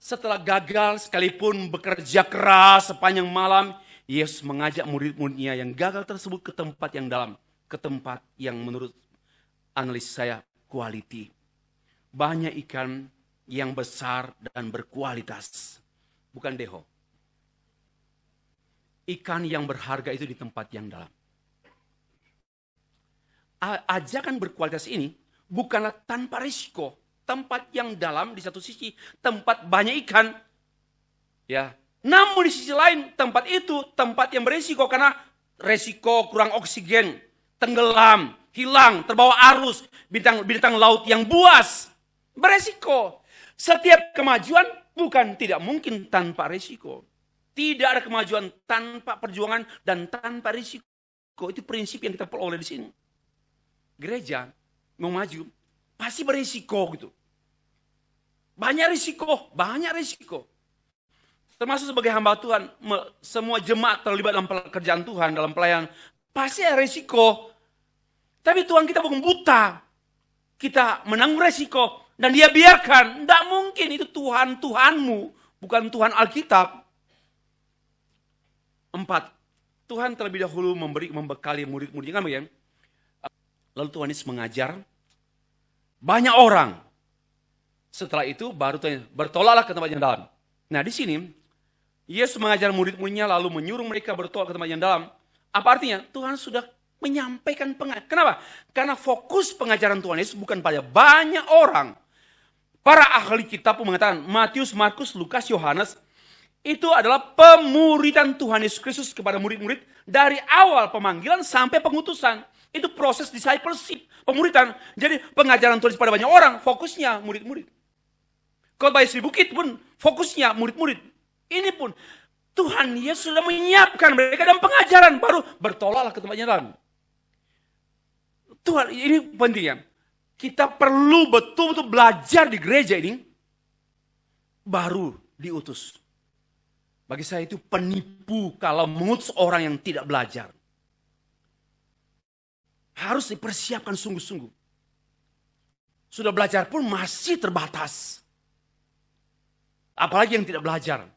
Setelah gagal sekalipun bekerja keras sepanjang malam, Yesus mengajak murid-muridnya yang gagal tersebut ke tempat yang dalam, ke tempat yang menurut analis saya quality. Banyak ikan yang besar dan berkualitas, bukan deho. Ikan yang berharga itu di tempat yang dalam. Ajakan berkualitas ini bukanlah tanpa risiko, tempat yang dalam di satu sisi tempat banyak ikan. Ya. Namun di sisi lain tempat itu tempat yang berisiko karena resiko kurang oksigen, tenggelam, hilang, terbawa arus, bintang bintang laut yang buas. Beresiko. Setiap kemajuan bukan tidak mungkin tanpa resiko. Tidak ada kemajuan tanpa perjuangan dan tanpa risiko. Itu prinsip yang kita peroleh di sini. Gereja mau maju pasti berisiko gitu. Banyak risiko, banyak risiko. Termasuk sebagai hamba Tuhan, semua jemaat terlibat dalam pekerjaan Tuhan, dalam pelayanan, Pasti ada risiko. Tapi Tuhan kita bukan buta. Kita menanggung risiko. Dan dia biarkan. Tidak mungkin itu Tuhan Tuhanmu. Bukan Tuhan Alkitab. Empat. Tuhan terlebih dahulu memberi membekali murid-muridnya. Kan, Lalu Tuhan Yesus mengajar. Banyak orang setelah itu baru tanya, bertolaklah ke tempat yang dalam. Nah di sini Yesus mengajar murid-muridnya lalu menyuruh mereka bertolak ke tempat yang dalam. Apa artinya? Tuhan sudah menyampaikan pengajaran. Kenapa? Karena fokus pengajaran Tuhan Yesus bukan pada banyak orang. Para ahli kitab pun mengatakan Matius, Markus, Lukas, Yohanes itu adalah pemuritan Tuhan Yesus Kristus kepada murid-murid dari awal pemanggilan sampai pengutusan. Itu proses discipleship, pemuritan. Jadi pengajaran Tuhan pada banyak orang, fokusnya murid-murid. Khotbah Sri Bukit pun fokusnya murid-murid. Ini pun Tuhan Yesus sudah menyiapkan mereka dalam pengajaran baru bertolaklah ke tempatnya Tuhan. Tuhan ini pentingnya. Kita perlu betul-betul belajar di gereja ini baru diutus. Bagi saya itu penipu kalau mengutus orang yang tidak belajar. Harus dipersiapkan sungguh-sungguh. Sudah belajar pun masih terbatas. Apalagi yang tidak belajar.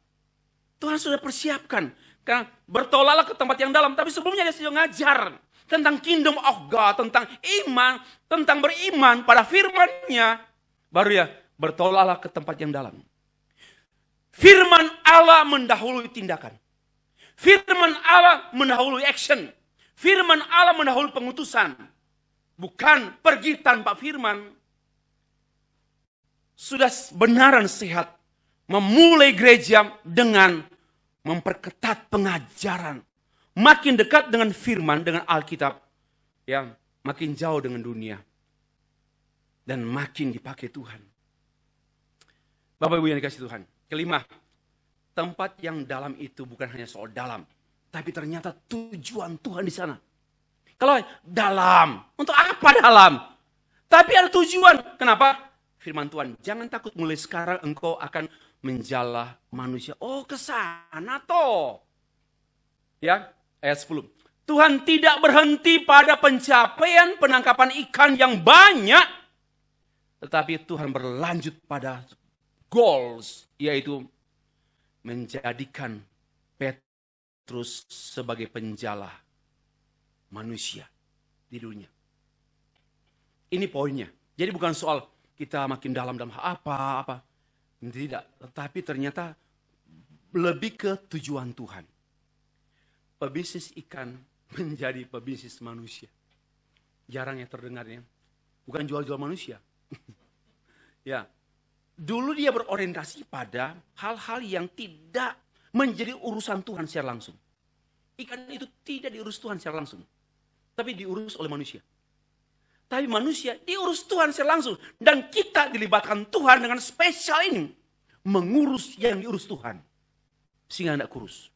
Tuhan sudah persiapkan. Karena bertolaklah ke tempat yang dalam. Tapi sebelumnya dia sudah ngajar. Tentang kingdom of God. Tentang iman. Tentang beriman pada firmannya. Baru ya bertolaklah ke tempat yang dalam. Firman Allah mendahului tindakan. Firman Allah mendahului action. Firman Allah mendahului pengutusan. Bukan pergi tanpa firman. Sudah benaran sehat memulai gereja dengan memperketat pengajaran. Makin dekat dengan firman, dengan Alkitab, ya, makin jauh dengan dunia. Dan makin dipakai Tuhan. Bapak Ibu yang dikasih Tuhan. Kelima, tempat yang dalam itu bukan hanya soal dalam, tapi ternyata tujuan Tuhan di sana. Kalau dalam, untuk apa dalam? Tapi ada tujuan. Kenapa? Firman Tuhan, jangan takut mulai sekarang engkau akan menjala manusia. Oh, ke sana toh. Ya, ayat 10. Tuhan tidak berhenti pada pencapaian penangkapan ikan yang banyak, tetapi Tuhan berlanjut pada goals, yaitu menjadikan Petrus sebagai penjala manusia di dunia. Ini poinnya. Jadi bukan soal kita makin dalam dalam apa apa. Tidak, tetapi ternyata lebih ke tujuan Tuhan. Pebisnis ikan menjadi pebisnis manusia. Jarang ya terdengarnya. Bukan jual-jual manusia. ya. Dulu dia berorientasi pada hal-hal yang tidak menjadi urusan Tuhan secara langsung. Ikan itu tidak diurus Tuhan secara langsung. Tapi diurus oleh manusia. Tapi manusia diurus Tuhan secara langsung. Dan kita dilibatkan Tuhan dengan spesial ini. Mengurus yang diurus Tuhan. Sehingga anak kurus.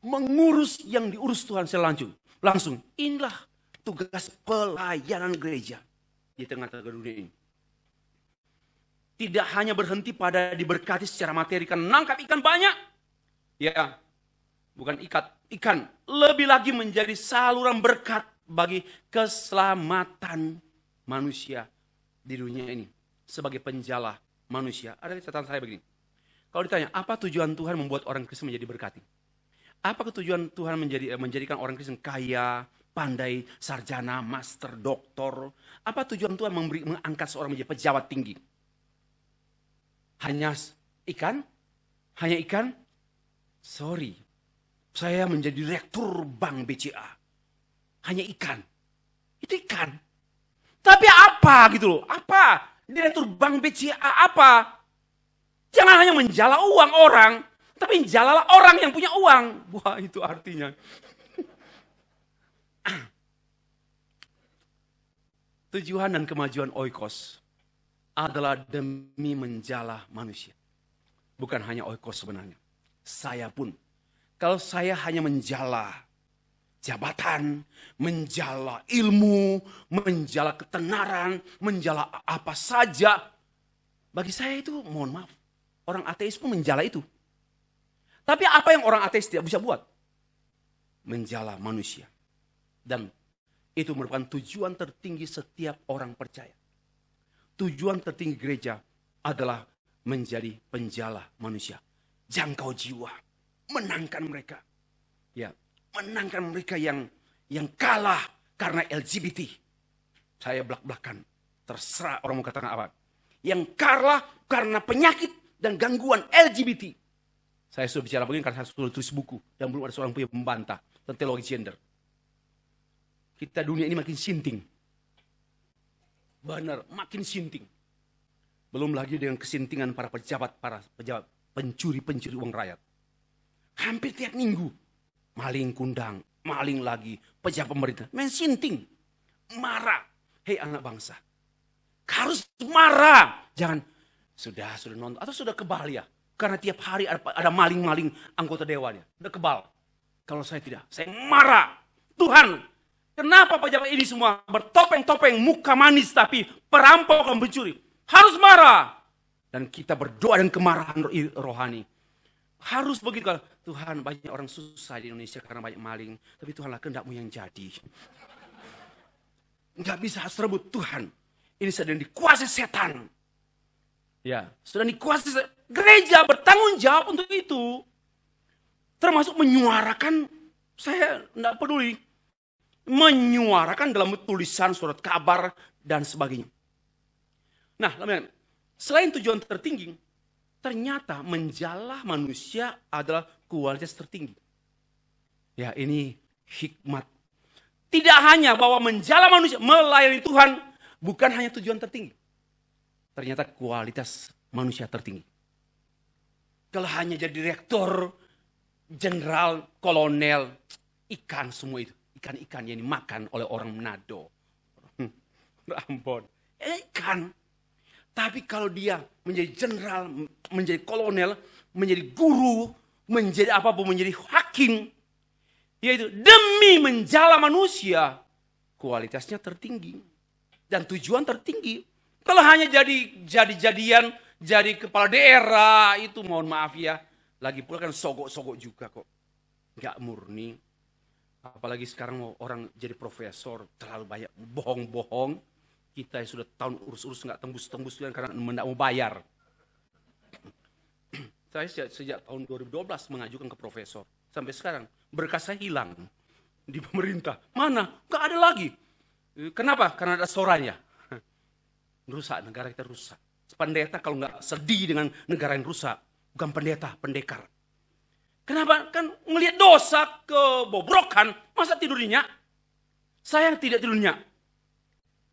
Mengurus yang diurus Tuhan secara langsung. Langsung. Inilah tugas pelayanan gereja. Di tengah-tengah dunia ini. Tidak hanya berhenti pada diberkati secara materi. Karena nangkap ikan banyak. Ya. Bukan ikat. Ikan. Lebih lagi menjadi saluran berkat bagi keselamatan manusia di dunia ini sebagai penjala manusia. Ada catatan saya begini. Kalau ditanya, apa tujuan Tuhan membuat orang Kristen menjadi berkati? Apa ketujuan Tuhan menjadi, eh, menjadikan orang Kristen kaya, pandai, sarjana, master, doktor? Apa tujuan Tuhan memberi, mengangkat seorang menjadi pejabat tinggi? Hanya ikan? Hanya ikan? Sorry, saya menjadi rektor bank BCA hanya ikan. Itu ikan. Tapi apa gitu loh? Apa? Direktur Bank BCA apa? Jangan hanya menjala uang orang, tapi menjalalah orang yang punya uang. Wah, itu artinya. Tujuan dan kemajuan oikos adalah demi menjala manusia. Bukan hanya oikos sebenarnya. Saya pun. Kalau saya hanya menjala jabatan, menjala ilmu, menjala ketenaran, menjala apa saja. Bagi saya itu mohon maaf, orang ateis pun menjala itu. Tapi apa yang orang ateis tidak bisa buat? Menjala manusia. Dan itu merupakan tujuan tertinggi setiap orang percaya. Tujuan tertinggi gereja adalah menjadi penjala manusia. Jangkau jiwa, menangkan mereka. Ya, menangkan mereka yang yang kalah karena LGBT. Saya belak-belakan. Terserah orang mau katakan apa. Yang kalah karena penyakit dan gangguan LGBT. Saya sudah bicara begini karena saya sudah tulis buku. Dan belum ada seorang pun yang membantah tentang teologi gender. Kita dunia ini makin sinting. Benar, makin sinting. Belum lagi dengan kesintingan para pejabat, para pejabat pencuri-pencuri uang rakyat. Hampir tiap minggu Maling kundang, maling lagi, pejabat pemerintah. Mensinting, marah. Hei anak bangsa, harus marah. Jangan, sudah, sudah nonton. Atau sudah kebal ya. Karena tiap hari ada maling-maling anggota dewan ya. Sudah kebal. Kalau saya tidak, saya marah. Tuhan, kenapa pejabat ini semua bertopeng-topeng muka manis tapi perampok dan pencuri? Harus marah. Dan kita berdoa dan kemarahan rohani harus begitu kalau Tuhan banyak orang susah di Indonesia karena banyak maling. Tapi Tuhanlah kehendakmu yang jadi. Nggak bisa harus Tuhan. Ini sedang dikuasai setan. Ya. Sedang dikuasai setan. Gereja bertanggung jawab untuk itu. Termasuk menyuarakan, saya tidak peduli. Menyuarakan dalam tulisan, surat kabar, dan sebagainya. Nah, selain tujuan tertinggi, ternyata menjalah manusia adalah kualitas tertinggi. Ya ini hikmat. Tidak hanya bahwa menjala manusia, melayani Tuhan bukan hanya tujuan tertinggi. Ternyata kualitas manusia tertinggi. Kalau hanya jadi direktur, jenderal, kolonel, ikan semua itu. Ikan-ikan yang dimakan oleh orang Manado, Rambon. Eh, ikan. Tapi kalau dia menjadi jenderal, menjadi kolonel, menjadi guru, menjadi apapun, menjadi hakim, yaitu demi menjala manusia, kualitasnya tertinggi dan tujuan tertinggi. Kalau hanya jadi jadi jadian, jadi kepala daerah itu mohon maaf ya, lagi pula kan sogok-sogok juga kok, nggak murni. Apalagi sekarang orang jadi profesor terlalu banyak bohong-bohong, kita yang sudah tahun urus-urus nggak tembus-tembus karena tidak mau bayar. saya sejak, sejak tahun 2012 mengajukan ke profesor. Sampai sekarang berkas saya hilang di pemerintah. Mana? Nggak ada lagi. Eh, kenapa? Karena ada suaranya. Rusak, negara kita rusak. Pendeta kalau nggak sedih dengan negara yang rusak, bukan pendeta, pendekar. Kenapa? Kan melihat dosa kebobrokan, masa tidurnya? Saya yang tidak tidurnya.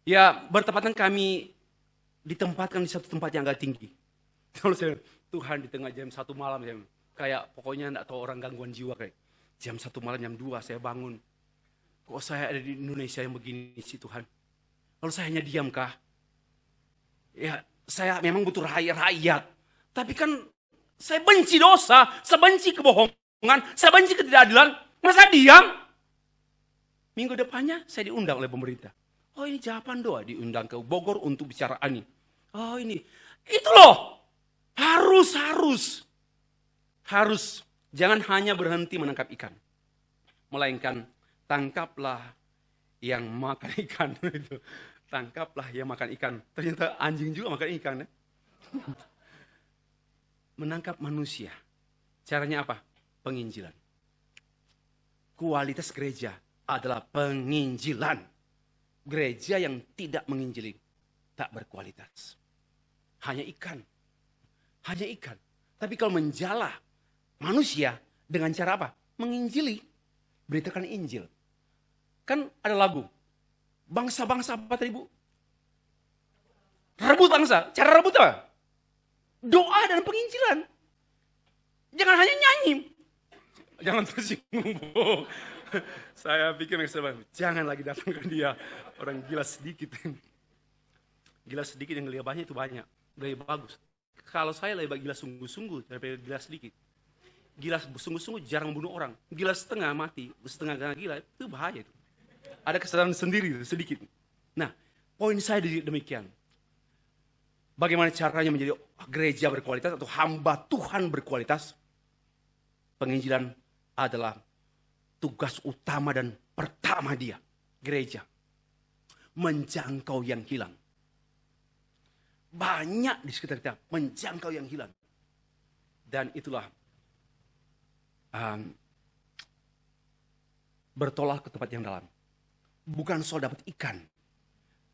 Ya bertepatan kami ditempatkan di satu tempat yang agak tinggi. Kalau saya Tuhan di tengah jam satu malam saya kayak pokoknya enggak tahu orang gangguan jiwa kayak jam satu malam jam dua saya bangun kok saya ada di Indonesia yang begini sih Tuhan lalu saya hanya diam kah ya saya memang butuh rakyat rakyat tapi kan saya benci dosa saya benci kebohongan saya benci ketidakadilan masa diam minggu depannya saya diundang oleh pemerintah Oh ini jawaban doa diundang ke Bogor untuk bicara ani. Oh ini. Itu loh. Harus, harus. Harus. Jangan hanya berhenti menangkap ikan. Melainkan tangkaplah yang makan ikan. Tangkaplah yang makan ikan. Ternyata anjing juga makan ikan. Ya? Menangkap manusia. Caranya apa? Penginjilan. Kualitas gereja adalah penginjilan gereja yang tidak menginjili tak berkualitas. Hanya ikan. Hanya ikan. Tapi kalau menjala manusia dengan cara apa? Menginjili. Beritakan Injil. Kan ada lagu. Bangsa-bangsa apa tadi Rebut bangsa. Cara rebut apa? Doa dan penginjilan. Jangan hanya nyanyi. Jangan tersinggung. Bu. Saya pikir jangan lagi datang ke dia orang gila sedikit. Gila sedikit yang gila banyak itu banyak. lebih bagus. Kalau saya lebih gila sungguh-sungguh daripada gila sedikit. Gila sungguh-sungguh jarang bunuh orang. Gila setengah mati, setengah gila itu bahaya itu. Ada kesadaran sendiri sedikit. Nah, poin saya demikian. Bagaimana caranya menjadi gereja berkualitas atau hamba Tuhan berkualitas? Penginjilan adalah tugas utama dan pertama dia, gereja menjangkau yang hilang. Banyak di sekitar kita menjangkau yang hilang. Dan itulah um, bertolak ke tempat yang dalam. Bukan soal dapat ikan,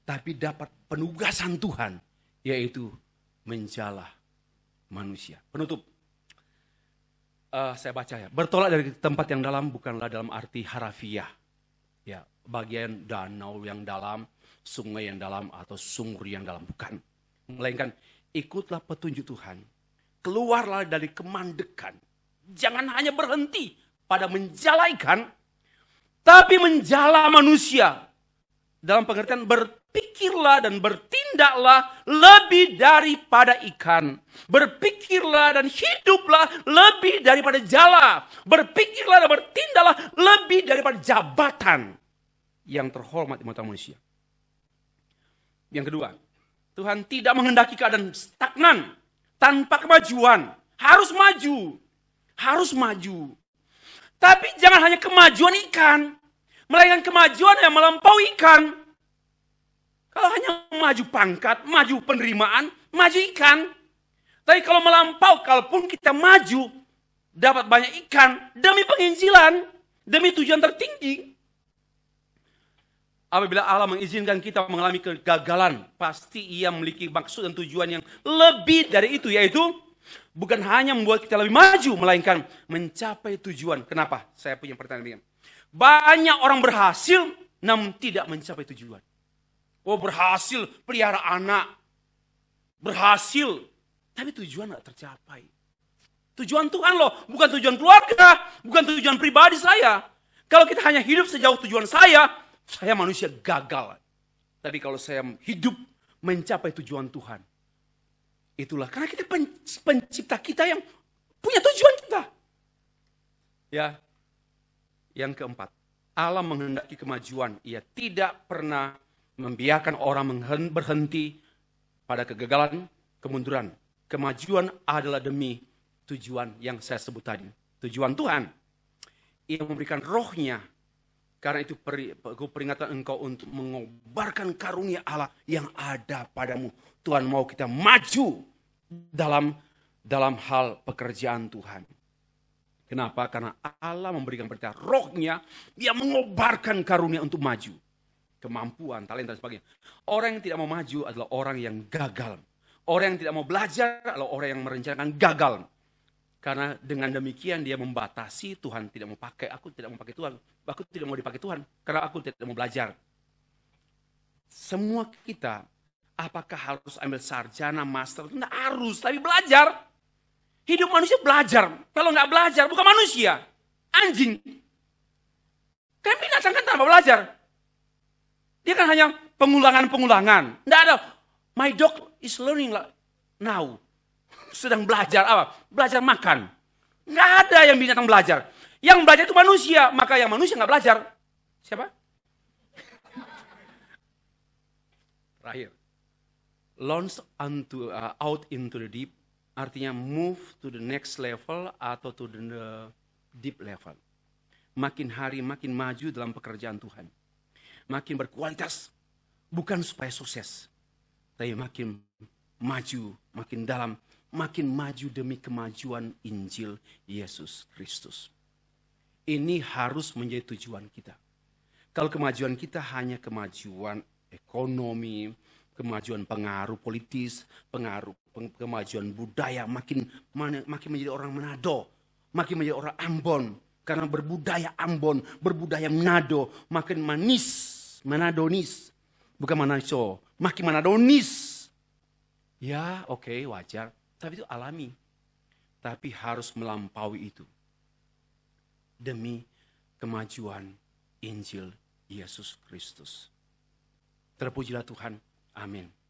tapi dapat penugasan Tuhan, yaitu menjala manusia. Penutup, uh, saya baca ya. Bertolak dari tempat yang dalam bukanlah dalam arti harafiah ya bagian danau yang dalam, sungai yang dalam atau sumur yang dalam bukan. Hmm. Melainkan ikutlah petunjuk Tuhan. Keluarlah dari kemandekan. Jangan hanya berhenti pada menjalaikan tapi menjala manusia. Dalam pengertian ber, berpikirlah dan bertindaklah lebih daripada ikan. Berpikirlah dan hiduplah lebih daripada jala. Berpikirlah dan bertindaklah lebih daripada jabatan yang terhormat di mata manusia. Yang kedua, Tuhan tidak menghendaki keadaan stagnan, tanpa kemajuan. Harus maju. Harus maju. Tapi jangan hanya kemajuan ikan. Melainkan kemajuan yang melampaui ikan. Kalau hanya maju pangkat, maju penerimaan, maju ikan. Tapi kalau melampau, kalaupun kita maju, dapat banyak ikan demi penginjilan, demi tujuan tertinggi. Apabila Allah mengizinkan kita mengalami kegagalan, pasti ia memiliki maksud dan tujuan yang lebih dari itu, yaitu bukan hanya membuat kita lebih maju, melainkan mencapai tujuan. Kenapa? Saya punya pertanyaan. Banyak orang berhasil, namun tidak mencapai tujuan. Oh berhasil pelihara anak. Berhasil. Tapi tujuan gak tercapai. Tujuan Tuhan loh, bukan tujuan keluarga, bukan tujuan pribadi saya. Kalau kita hanya hidup sejauh tujuan saya, saya manusia gagal. Tapi kalau saya hidup mencapai tujuan Tuhan, itulah karena kita pencipta kita yang punya tujuan kita. Ya. Yang keempat, Allah menghendaki kemajuan, ia tidak pernah membiarkan orang berhenti pada kegagalan, kemunduran. Kemajuan adalah demi tujuan yang saya sebut tadi. Tujuan Tuhan. Ia memberikan rohnya. Karena itu aku peringatan engkau untuk mengobarkan karunia Allah yang ada padamu. Tuhan mau kita maju dalam dalam hal pekerjaan Tuhan. Kenapa? Karena Allah memberikan berita rohnya Dia mengobarkan karunia untuk maju kemampuan, talenta dan sebagainya. Orang yang tidak mau maju adalah orang yang gagal. Orang yang tidak mau belajar adalah orang yang merencanakan gagal. Karena dengan demikian dia membatasi Tuhan tidak mau pakai, aku tidak mau pakai Tuhan, aku tidak mau dipakai Tuhan karena aku tidak mau belajar. Semua kita apakah harus ambil sarjana, master? Tidak harus, tapi belajar. Hidup manusia belajar. Kalau nggak belajar, bukan manusia. Anjing. Kami binatang kan tanpa belajar. Dia kan hanya pengulangan-pengulangan. Tidak ada, my dog is learning now. Sedang belajar apa? Belajar makan. Nggak ada yang binatang belajar. Yang belajar itu manusia, maka yang manusia nggak belajar. Siapa? Terakhir. Launch unto, uh, out into the deep, artinya move to the next level atau to the deep level. Makin hari makin maju dalam pekerjaan Tuhan makin berkualitas. Bukan supaya sukses, tapi makin maju, makin dalam, makin maju demi kemajuan Injil Yesus Kristus. Ini harus menjadi tujuan kita. Kalau kemajuan kita hanya kemajuan ekonomi, kemajuan pengaruh politis, pengaruh kemajuan budaya, makin makin menjadi orang Manado, makin menjadi orang Ambon, karena berbudaya Ambon, berbudaya Manado, makin manis Manadonis. Bukan makin Maki Manadonis. Ya oke okay, wajar. Tapi itu alami. Tapi harus melampaui itu. Demi kemajuan Injil Yesus Kristus. Terpujilah Tuhan. Amin.